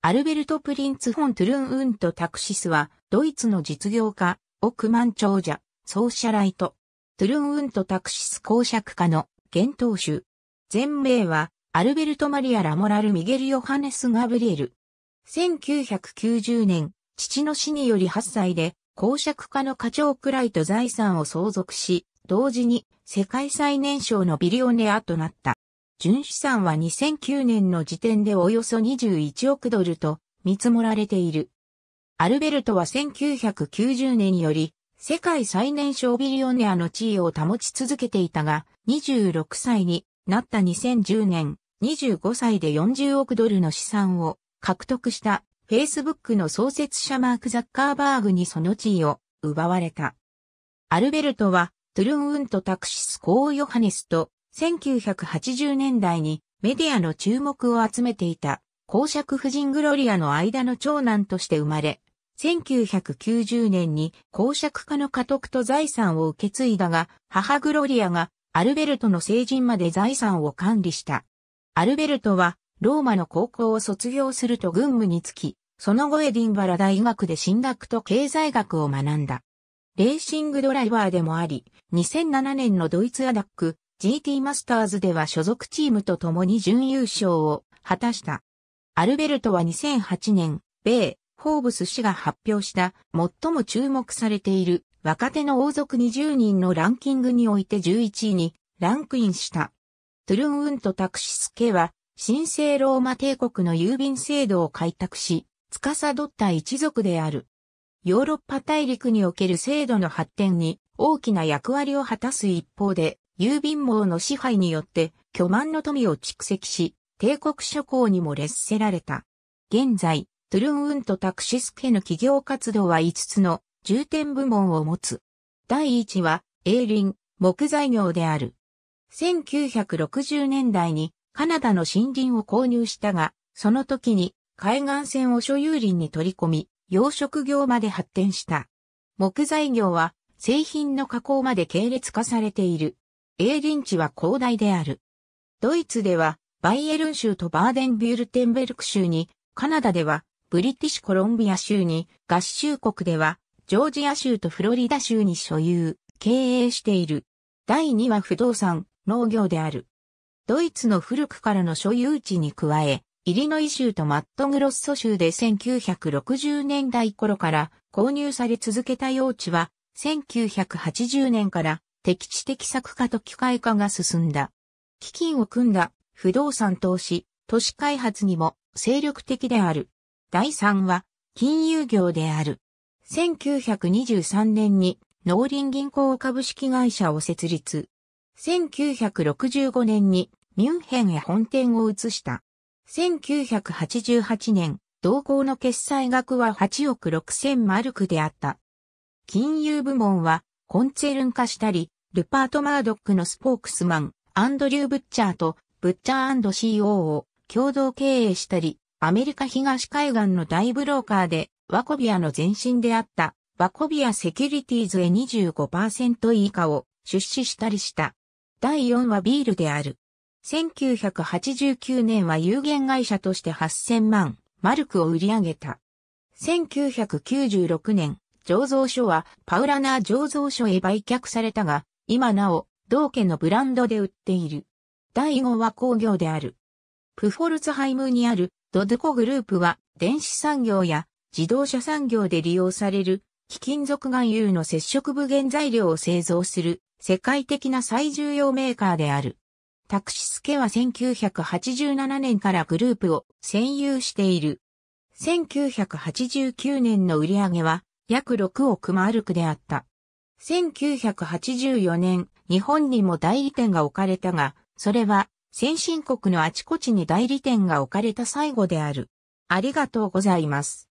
アルベルト・プリンツ・フォン・トゥルン・ウント・タクシスは、ドイツの実業家、億万長者、ソーシャライト、トゥルン・ウント・タクシス公爵家の現当主。全名は、アルベルト・マリア・ラモラル・ミゲル・ヨハネス・ガブリエル。1990年、父の死により8歳で、公爵家の課長くらいと財産を相続し、同時に世界最年少のビリオネアとなった。純資産は2009年の時点でおよそ21億ドルと見積もられている。アルベルトは1990年より世界最年少ビリオネアの地位を保ち続けていたが、26歳になった2010年、25歳で40億ドルの資産を獲得した Facebook の創設者マーク・ザッカーバーグにその地位を奪われた。アルベルトはトゥルンウント・タクシス・コー・ヨハネスと1980年代にメディアの注目を集めていた公爵夫人グロリアの間の長男として生まれ、1990年に公爵家の家督と財産を受け継いだが、母グロリアがアルベルトの成人まで財産を管理した。アルベルトはローマの高校を卒業すると軍務に就き、その後エディンバラ大学で進学と経済学を学んだ。レーシングドライバーでもあり、2007年のドイツアダック GT マスターズでは所属チームと共に準優勝を果たした。アルベルトは2008年、米、ホーブス氏が発表した最も注目されている若手の王族20人のランキングにおいて11位にランクインした。トゥルンウントタクシスケは神聖ローマ帝国の郵便制度を開拓し、司った一族である。ヨーロッパ大陸における制度の発展に大きな役割を果たす一方で、郵便網の支配によって巨万の富を蓄積し、帝国諸侯にも劣せられた。現在、トゥルンウントタクシスケの企業活動は5つの重点部門を持つ。第1は、営林、木材業である。1960年代にカナダの森林を購入したが、その時に海岸線を所有林に取り込み、養殖業まで発展した。木材業は製品の加工まで系列化されている。リ林地は広大である。ドイツでは、バイエルン州とバーデンビュルテンベルク州に、カナダでは、ブリティッシュコロンビア州に、合衆国では、ジョージア州とフロリダ州に所有、経営している。第2は不動産、農業である。ドイツの古くからの所有地に加え、イリノイ州とマットグロッソ州で1960年代頃から購入され続けた用地は、1980年から敵地的策化と機械化が進んだ。基金を組んだ不動産投資、都市開発にも精力的である。第3は金融業である。1923年に農林銀行株式会社を設立。1965年にミュンヘンへ本店を移した。1988年、同行の決済額は8億6000マルクであった。金融部門はコンツェルン化したり、ルパート・マードックのスポークスマン、アンドリュー・ブッチャーと、ブッチャー &CO を共同経営したり、アメリカ東海岸の大ブローカーで、ワコビアの前身であった、ワコビアセキュリティーズへ25%以下を出資したりした。第4はビールである。1989年は有限会社として8000万マルクを売り上げた。1996年、醸造所はパウラナー醸造所へ売却されたが、今なお、同家のブランドで売っている。第5は工業である。プフォルツハイムにあるドドコグループは電子産業や自動車産業で利用される貴金属含有の接触部原材料を製造する世界的な最重要メーカーである。タクシスケは1987年からグループを占有している。1989年の売り上げは約6億マルクであった。1984年、日本にも代理店が置かれたが、それは先進国のあちこちに代理店が置かれた最後である。ありがとうございます。